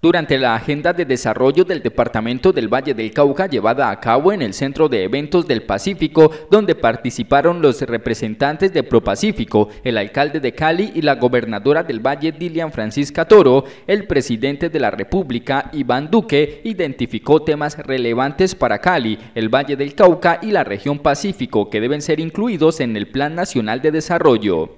durante la agenda de desarrollo del Departamento del Valle del Cauca llevada a cabo en el Centro de Eventos del Pacífico, donde participaron los representantes de ProPacífico, el alcalde de Cali y la gobernadora del Valle Dilian Francisca Toro, el presidente de la República Iván Duque identificó temas relevantes para Cali, el Valle del Cauca y la región Pacífico que deben ser incluidos en el Plan Nacional de Desarrollo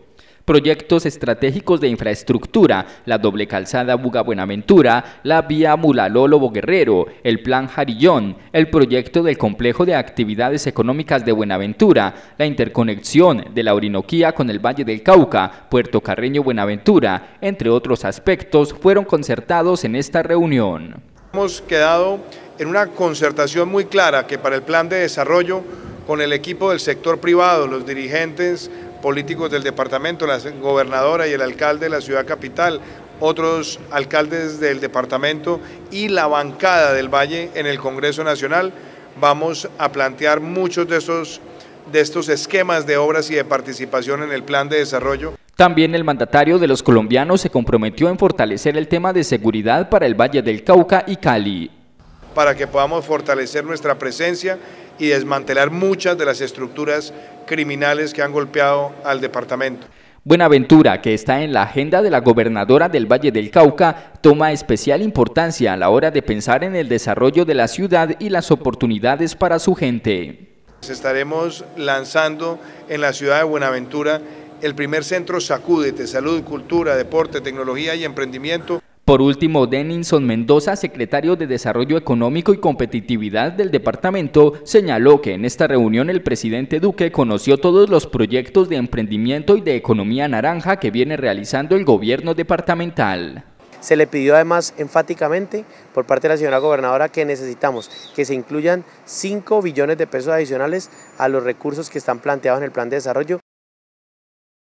proyectos estratégicos de infraestructura, la doble calzada Buga-Buenaventura, la vía mula lobo Guerrero, el plan Jarillón, el proyecto del complejo de actividades económicas de Buenaventura, la interconexión de la Orinoquía con el Valle del Cauca, Puerto Carreño-Buenaventura, entre otros aspectos, fueron concertados en esta reunión. Hemos quedado en una concertación muy clara que para el plan de desarrollo con el equipo del sector privado, los dirigentes políticos del departamento, la gobernadora y el alcalde de la ciudad capital, otros alcaldes del departamento y la bancada del Valle en el Congreso Nacional, vamos a plantear muchos de estos, de estos esquemas de obras y de participación en el plan de desarrollo. También el mandatario de los colombianos se comprometió en fortalecer el tema de seguridad para el Valle del Cauca y Cali. Para que podamos fortalecer nuestra presencia y desmantelar muchas de las estructuras criminales que han golpeado al departamento. Buenaventura, que está en la agenda de la gobernadora del Valle del Cauca, toma especial importancia a la hora de pensar en el desarrollo de la ciudad y las oportunidades para su gente. Estaremos lanzando en la ciudad de Buenaventura el primer centro Sacúdete, Salud, Cultura, Deporte, Tecnología y Emprendimiento por último, Denison Mendoza, secretario de Desarrollo Económico y Competitividad del departamento, señaló que en esta reunión el presidente Duque conoció todos los proyectos de emprendimiento y de economía naranja que viene realizando el gobierno departamental. Se le pidió además enfáticamente por parte de la señora gobernadora que necesitamos que se incluyan 5 billones de pesos adicionales a los recursos que están planteados en el plan de desarrollo